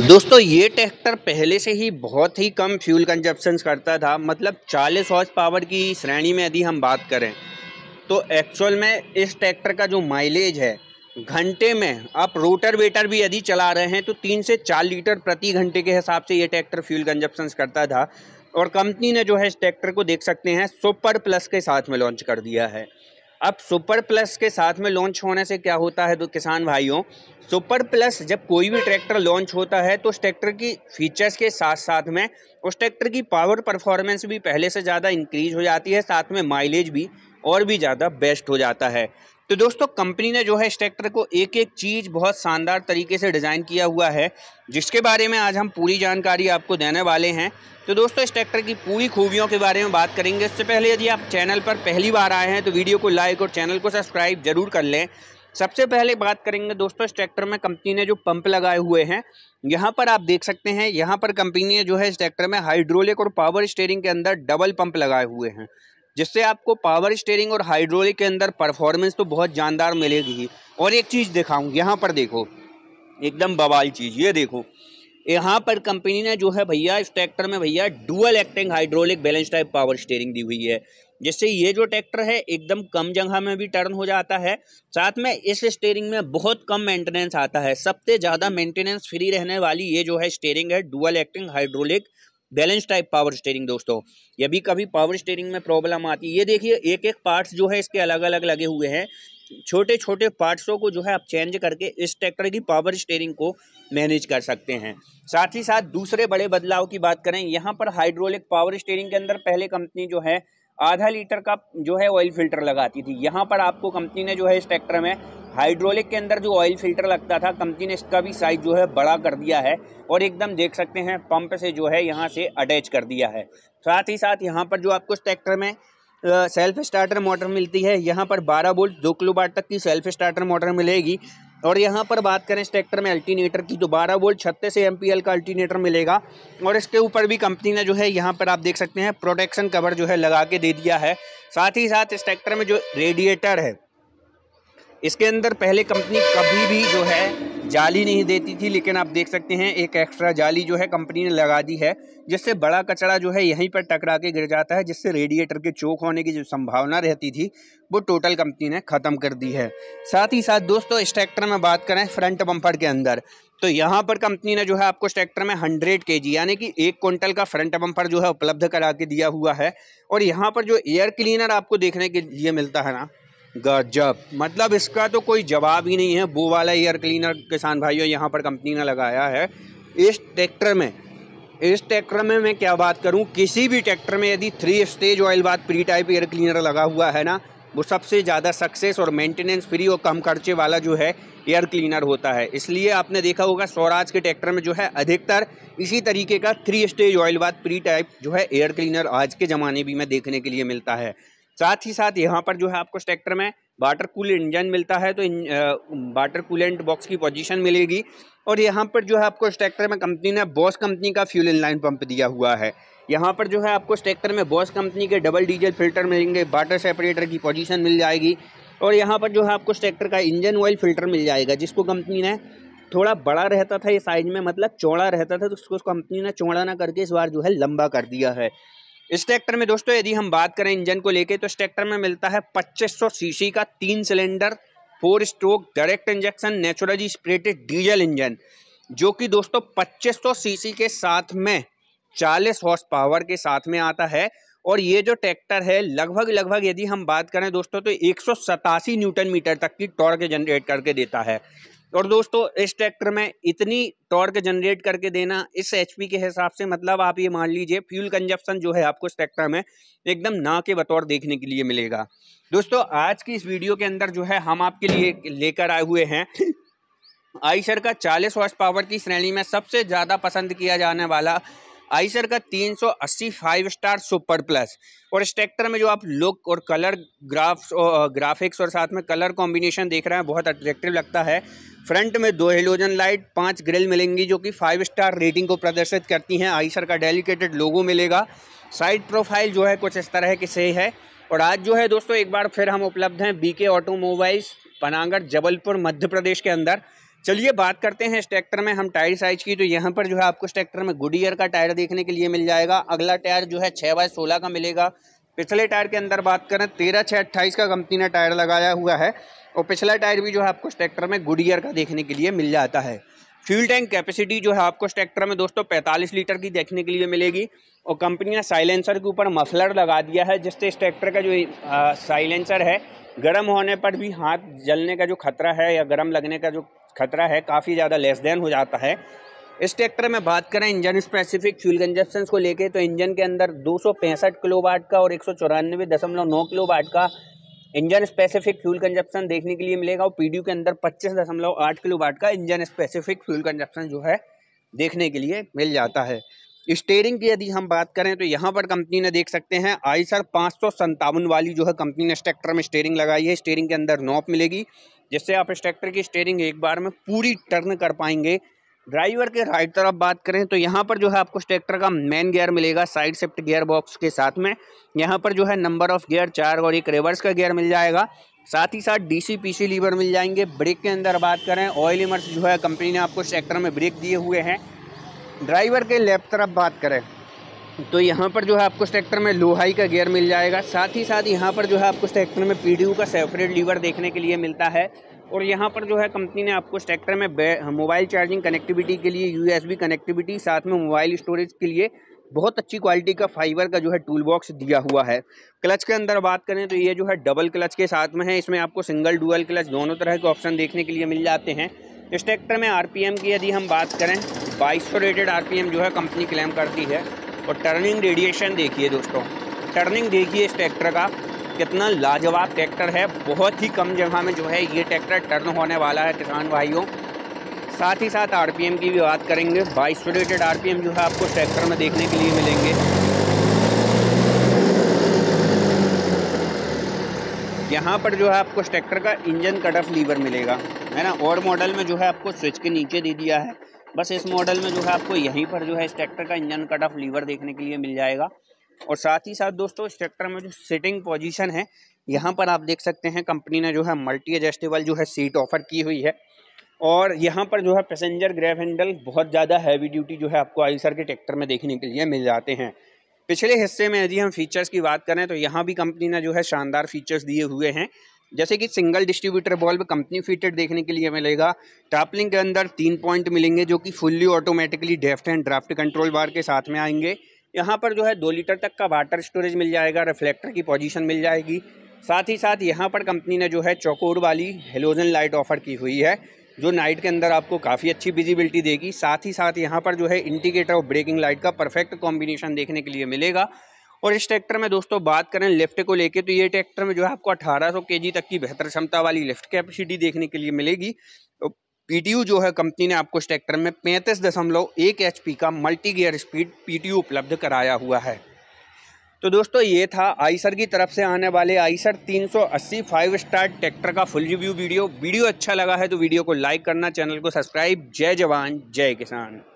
दोस्तों ये ट्रैक्टर पहले से ही बहुत ही कम फ्यूल कंजप्शन करता था मतलब 40 हॉर्स पावर की श्रेणी में यदि हम बात करें तो एक्चुअल में इस ट्रैक्टर का जो माइलेज है घंटे में आप रोटर वेटर भी यदि चला रहे हैं तो तीन से चार लीटर प्रति घंटे के हिसाब से ये ट्रैक्टर फ्यूल कंजप्शन करता था और कंपनी ने जो है इस ट्रैक्टर को देख सकते हैं सुपर प्लस के साथ में लॉन्च कर दिया है अब सुपर प्लस के साथ में लॉन्च होने से क्या होता है तो किसान भाइयों सुपर प्लस जब कोई भी ट्रैक्टर लॉन्च होता है तो उस ट्रैक्टर की फीचर्स के साथ साथ में उस ट्रैक्टर की पावर परफॉर्मेंस भी पहले से ज़्यादा इंक्रीज हो जाती है साथ में माइलेज भी और भी ज़्यादा बेस्ट हो जाता है तो दोस्तों कंपनी ने जो है इस ट्रैक्टर को एक एक चीज़ बहुत शानदार तरीके से डिज़ाइन किया हुआ है जिसके बारे में आज हम पूरी जानकारी आपको देने वाले हैं तो दोस्तों इस ट्रैक्टर की पूरी खूबियों के बारे में बात करेंगे इससे पहले यदि आप चैनल पर पहली बार आए हैं तो वीडियो को लाइक और चैनल को सब्सक्राइब जरूर कर लें सबसे पहले बात करेंगे दोस्तों इस ट्रैक्टर में कंपनी ने जो पंप लगाए हुए हैं यहाँ पर आप देख सकते हैं यहाँ पर कंपनी ने जो है इस ट्रैक्टर में हाइड्रोलिक और पावर स्टेयरिंग के अंदर डबल पंप लगाए हुए हैं जिससे आपको पावर स्टेयरिंग और हाइड्रोलिक के अंदर परफॉर्मेंस तो बहुत जानदार मिलेगी और एक चीज़ दिखाऊँ यहाँ पर देखो एकदम बवाल चीज़ ये देखो यहाँ पर कंपनी ने जो है भैया इस ट्रैक्टर में भैया dual acting hydraulic balance type power steering दी हुई है जिससे ये जो ट्रैक्टर है एकदम कम जगह में भी टर्न हो जाता है साथ में इस स्टेयरिंग में बहुत कम मेंटेनेंस आता है सबसे ज़्यादा मेंटेनेंस फ्री रहने वाली ये जो है स्टेयरिंग है dual acting hydraulic balance type power steering दोस्तों ये भी कभी पावर स्टेयरिंग में प्रॉब्लम आती है ये देखिए एक एक पार्ट्स जो है इसके अलग अलग लगे हुए हैं छोटे छोटे पार्ट्सों को जो है आप चेंज करके इस ट्रैक्टर की पावर स्टेयरिंग को मैनेज कर सकते हैं साथ ही साथ दूसरे बड़े बदलाव की बात करें यहाँ पर हाइड्रोलिक पावर स्टेयरिंग के अंदर पहले कंपनी जो है आधा लीटर का जो है ऑयल फिल्टर लगाती थी यहाँ पर आपको कंपनी ने जो है इस ट्रैक्टर में हाइड्रोलिक के अंदर जो ऑयल फिल्टर लगता था कंपनी ने इसका भी साइज़ जो है बड़ा कर दिया है और एकदम देख सकते हैं पंप से जो है यहाँ से अटैच कर दिया है साथ ही साथ यहाँ पर जो आपको इस ट्रैक्टर में सेल्फ स्टार्टर मोटर मिलती है यहाँ पर 12 बोल्ट दो किलो बाट तक की सेल्फ स्टार्टर मोटर मिलेगी और यहाँ पर बात करें इस ट्रैक्टर में अल्टीनेटर की तो 12 बोल्ट छत्तीस एम का अल्टीनेटर मिलेगा और इसके ऊपर भी कंपनी ने जो है यहाँ पर आप देख सकते हैं प्रोटेक्शन कवर जो है लगा के दे दिया है साथ ही साथ इस ट्रैक्टर में जो रेडिएटर है इसके अंदर पहले कंपनी कभी भी जो है जाली नहीं देती थी लेकिन आप देख सकते हैं एक एक्स्ट्रा जाली जो है कंपनी ने लगा दी है जिससे बड़ा कचरा जो है यहीं पर टकरा के गिर जाता है जिससे रेडिएटर के चोक होने की जो संभावना रहती थी वो टोटल कंपनी ने ख़त्म कर दी है साथ ही साथ दोस्तों इस ट्रैक्टर में बात करें फ्रंट बम्पर के अंदर तो यहाँ पर कंपनी ने जो है आपको ट्रैक्टर में हंड्रेड के यानी कि एक क्विंटल का फ्रंट बम्पर जो है उपलब्ध करा के दिया हुआ है और यहाँ पर जो एयर क्लीनर आपको देखने के लिए मिलता है ना गजब मतलब इसका तो कोई जवाब ही नहीं है वो वाला एयर क्लीनर किसान भाइयों यहाँ पर कंपनी ने लगाया है इस ट्रैक्टर में इस ट्रैक्टर में मैं क्या बात करूँ किसी भी ट्रैक्टर में यदि three stage oil bath pre type air cleaner लगा हुआ है ना वो सबसे ज़्यादा सक्सेस और मेंटेनेंस फ्री और कम खर्चे वाला जो है एयर क्लीनर होता है इसलिए आपने देखा होगा स्वराज के ट्रैक्टर में जो है अधिकतर इसी तरीके का three stage oil bath pre type जो है एयर क्लीनर आज के ज़माने भी में देखने के लिए मिलता है साथ ही साथ यहाँ पर जो है आपको इस ट्रैक्टर में वाटर कूल इंजन मिलता है तो वाटर कूलेंट बॉक्स की पोजीशन मिलेगी और यहाँ पर जो है आपको इस ट्रैक्टर में कंपनी ने बॉस कंपनी का फ्यूल इन लाइन पंप दिया हुआ है यहाँ पर जो है आपको इस ट्रैक्टर में बॉस कंपनी के डबल डीजल फिल्टर मिलेंगे वाटर सेपरेटर की पोजिशन मिल जाएगी और यहाँ पर जो है आपको इस ट्रैक्टर का इंजन ऑयल फिल्टर मिल जाएगा जिसको कंपनी ने थोड़ा बड़ा रहता था ये साइज में मतलब चौड़ा रहता था तो उसको कंपनी ने चौड़ा ना करके इस बार जो है लंबा कर दिया है इस ट्रैक्टर में दोस्तों यदि हम बात करें इंजन को लेके तो इस ट्रैक्टर में मिलता है 2500 सीसी का तीन cylinder four stroke direct injection naturally aspirated diesel engine जो कि दोस्तों 2500 सीसी के साथ में 40 हॉर्स पावर के साथ में आता है और ये जो ट्रैक्टर है लगभग लगभग यदि हम बात करें दोस्तों तो एक न्यूटन मीटर तक की टॉर्क जनरेट करके देता है और दोस्तों इस ट्रैक्टर में इतनी टॉर्क जनरेट करके देना इस एच के हिसाब से मतलब आप ये मान लीजिए फ्यूल कंजप्शन जो है आपको इस ट्रैक्टर में एकदम ना के बतौर देखने के लिए मिलेगा दोस्तों आज की इस वीडियो के अंदर जो है हम आपके लिए लेकर आए हुए हैं आईसर का 40 हॉर्स पावर की श्रेणी में सबसे ज़्यादा पसंद किया जाने वाला आईसर का अस्सी फाइव स्टार सुपर प्लस और इस ट्रैक्टर में जो आप लुक और कलर ग्राफ्स और ग्राफिक्स और साथ में कलर कॉम्बिनेशन देख रहे हैं बहुत अट्रैक्टिव लगता है फ्रंट में दो हेलोजन लाइट पांच ग्रिल मिलेंगी जो कि फाइव स्टार रेटिंग को प्रदर्शित करती हैं आईसर का डेलीकेटेड लोगो मिलेगा साइड प्रोफाइल जो है कुछ इस तरह की सही है और आज जो है दोस्तों एक बार फिर हम उपलब्ध हैं बीके ऑटोमोबाइल्स पनागढ़ जबलपुर मध्य प्रदेश के अंदर चलिए बात करते हैं इस ट्रैक्टर में हम टायर साइज की तो यहाँ पर जो है आपको इस ट्रैक्टर में गुड ईयर का टायर देखने के लिए मिल जाएगा अगला टायर जो है छः बाय सोलह का मिलेगा पिछले टायर के अंदर बात करें तेरह छः अट्ठाईस का कंपनी ने टायर लगाया हुआ है और पिछला टायर भी जो है आपको ट्रैक्टर में गुड ईयर का देखने के लिए मिल जाता है फ्यूल टैंक कैपेसिटी जो है आपको ट्रैक्टर में दोस्तों पैंतालीस लीटर की देखने के लिए मिलेगी और कंपनी ने साइलेंसर के ऊपर मफलर लगा दिया है जिससे इस ट्रैक्टर का जो साइलेंसर है गर्म होने पर भी हाथ जलने का जो खतरा है या गर्म लगने का जो खतरा है काफ़ी ज़्यादा लेस देन हो जाता है इस ट्रैक्टर में बात करें इंजन स्पेसिफिक फ्यूल कंजप्शन को लेके तो इंजन के अंदर दो किलो वाट का और एक किलो वाट का इंजन स्पेसिफिक फ्यूल कंजप्शन देखने के लिए मिलेगा और पी के अंदर पच्चीस किलो वाट का इंजन स्पेसिफिक फ्यूल कंजप्शन जो है देखने के लिए मिल जाता है स्टेयरिंग की यदि हम बात करें तो यहाँ पर कंपनी ने देख सकते हैं आई सर पाँच वाली जो है कंपनी ने इस ट्रैक्टर में स्टेयरिंग लगाई है स्टेयरिंग के अंदर नॉप मिलेगी जिससे आप इस ट्रैक्टर की स्टेयरिंग एक बार में पूरी टर्न कर पाएंगे ड्राइवर के राइट तरफ बात करें तो यहाँ पर जो है आपको ट्रैक्टर का मेन गियर मिलेगा साइड शिफ्ट गियर बॉक्स के साथ में यहाँ पर जो है नंबर ऑफ गियर चार और एक रिवर्स का गियर मिल जाएगा साथ ही साथ डीसी पीसी लीवर मिल जाएंगे ब्रेक के अंदर बात करें ऑयल इमर्स जो है कंपनी ने आपको ट्रैक्टर में ब्रेक दिए हुए हैं ड्राइवर के लेफ्ट तरफ बात करें तो यहाँ पर जो है आपको ट्रैक्टर में लोहाई का गियर मिल जाएगा साथ ही साथ यहाँ पर जो है आपको ट्रैक्टर में पी का सेपरेट लीवर देखने के लिए मिलता है और यहाँ पर जो है कंपनी ने आपको ट्रैक्टर में मोबाइल चार्जिंग कनेक्टिविटी के लिए यूएसबी कनेक्टिविटी साथ में मोबाइल स्टोरेज के लिए बहुत अच्छी क्वालिटी का फाइबर का जो है टूल बॉक्स दिया हुआ है क्लच के अंदर बात करें तो ये जो है डबल क्लच के साथ में है इसमें आपको सिंगल डुअल क्लच दोनों तरह के ऑप्शन देखने के लिए मिल जाते हैं इस ट्रैक्टर में आरपीएम की यदि हम बात करें बाईस रेटेड आरपीएम जो है कंपनी क्लेम करती है और टर्निंग रेडिएशन देखिए दोस्तों टर्निंग देखिए इस ट्रैक्टर का कितना लाजवाब ट्रैक्टर है बहुत ही कम जगह में जो है ये ट्रैक्टर टर्न होने वाला है किसान भाइयों साथ ही साथ आरपीएम की भी बात करेंगे बाईस रेटेड आरपीएम जो है आपको ट्रैक्टर में देखने के लिए मिलेंगे यहाँ पर जो है आपको ट्रैक्टर का इंजन कटअप लीवर मिलेगा है ना और मॉडल में जो है आपको स्विच के नीचे दे दिया है बस इस मॉडल में जो है आपको यहीं पर जो है इस ट्रैक्टर का इंजन कट ऑफ लीवर देखने के लिए मिल जाएगा और साथ ही साथ दोस्तों इस ट्रैक्टर में जो सिटिंग पोजीशन है यहाँ पर आप देख सकते हैं कंपनी ने जो है मल्टी एडजस्टेबल जो है सीट ऑफर की हुई है और यहाँ पर जो है पैसेंजर ग्रैप हैंडल बहुत ज़्यादा हैवी ड्यूटी जो है आपको आईसर के ट्रैक्टर में देखने के लिए मिल जाते हैं पिछले हिस्से में यदि हम फीचर्स की बात करें तो यहाँ भी कंपनी ने जो है शानदार फीचर्स दिए हुए हैं जैसे कि single distributor bulb company fitted देखने के लिए मिलेगा टापलिंग के अंदर तीन पॉइंट मिलेंगे जो कि fully automatically depth and draft control bar के साथ में आएंगे यहाँ पर जो है दो लीटर तक का वाटर स्टोरेज मिल जाएगा रिफ्लेक्टर की पोजीशन मिल जाएगी साथ ही साथ यहाँ पर कंपनी ने जो है चौकोर वाली हेलोजन लाइट ऑफर की हुई है जो नाइट के अंदर आपको काफ़ी अच्छी विजिबिलिटी देगी साथ ही साथ यहाँ पर जो है इंडिकेटर और ब्रेकिंग लाइट का परफेक्ट कॉम्बिनेशन देखने के लिए मिलेगा और इस ट्रैक्टर में दोस्तों बात करें लिफ्ट को लेके तो ये ट्रैक्टर में जो है आपको 1800 केजी तक की बेहतर क्षमता वाली लिफ्ट कैपेसिटी देखने के लिए मिलेगी तो पीटीयू जो है कंपनी ने आपको इस ट्रैक्टर में पैंतीस दशमलव एक एच का मल्टी गियर स्पीड यू उपलब्ध कराया हुआ है तो दोस्तों ये था आइसर की तरफ से आने वाले आइसर 380 फाइव स्टार ट्रैक्टर का फुल रिव्यू वीडियो वीडियो अच्छा लगा है तो वीडियो को लाइक करना चैनल को सब्सक्राइब जय जवान जय किसान